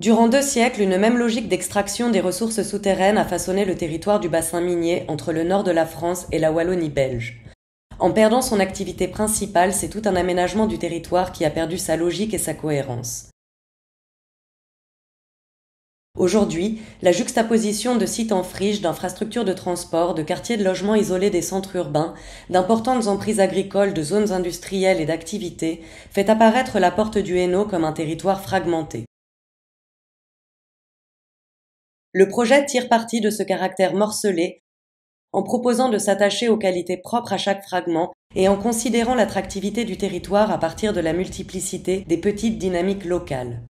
Durant deux siècles, une même logique d'extraction des ressources souterraines a façonné le territoire du bassin minier entre le nord de la France et la Wallonie belge. En perdant son activité principale, c'est tout un aménagement du territoire qui a perdu sa logique et sa cohérence. Aujourd'hui, la juxtaposition de sites en friche, d'infrastructures de transport, de quartiers de logements isolés des centres urbains, d'importantes emprises agricoles, de zones industrielles et d'activités fait apparaître la porte du Hainaut comme un territoire fragmenté. Le projet tire parti de ce caractère morcelé en proposant de s'attacher aux qualités propres à chaque fragment et en considérant l'attractivité du territoire à partir de la multiplicité des petites dynamiques locales.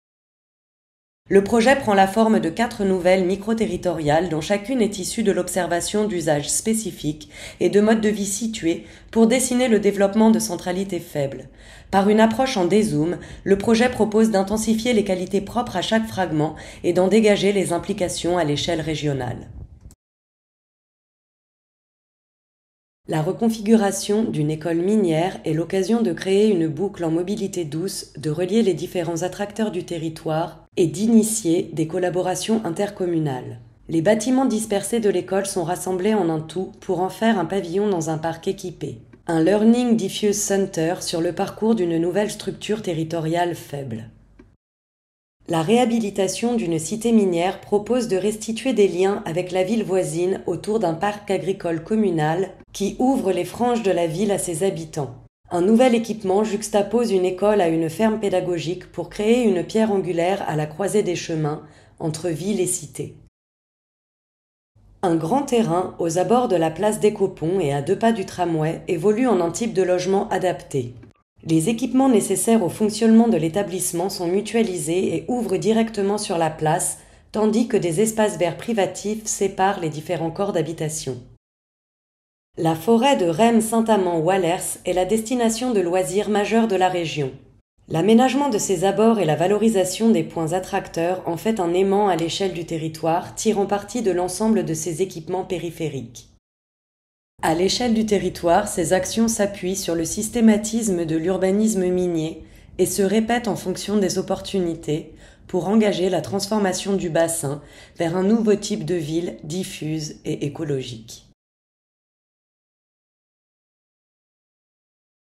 Le projet prend la forme de quatre nouvelles micro-territoriales dont chacune est issue de l'observation d'usages spécifiques et de modes de vie situés pour dessiner le développement de centralités faibles. Par une approche en dézoom, le projet propose d'intensifier les qualités propres à chaque fragment et d'en dégager les implications à l'échelle régionale. La reconfiguration d'une école minière est l'occasion de créer une boucle en mobilité douce, de relier les différents attracteurs du territoire et d'initier des collaborations intercommunales. Les bâtiments dispersés de l'école sont rassemblés en un tout pour en faire un pavillon dans un parc équipé. Un Learning Diffuse Center sur le parcours d'une nouvelle structure territoriale faible la réhabilitation d'une cité minière propose de restituer des liens avec la ville voisine autour d'un parc agricole communal qui ouvre les franges de la ville à ses habitants. Un nouvel équipement juxtapose une école à une ferme pédagogique pour créer une pierre angulaire à la croisée des chemins entre ville et cité. Un grand terrain aux abords de la place des Copons et à deux pas du tramway évolue en un type de logement adapté. Les équipements nécessaires au fonctionnement de l'établissement sont mutualisés et ouvrent directement sur la place, tandis que des espaces verts privatifs séparent les différents corps d'habitation. La forêt de Rennes-Saint-Amand-Wallers est la destination de loisirs majeure de la région. L'aménagement de ses abords et la valorisation des points attracteurs en fait un aimant à l'échelle du territoire, tirant parti de l'ensemble de ses équipements périphériques. À l'échelle du territoire, ces actions s'appuient sur le systématisme de l'urbanisme minier et se répètent en fonction des opportunités pour engager la transformation du bassin vers un nouveau type de ville diffuse et écologique.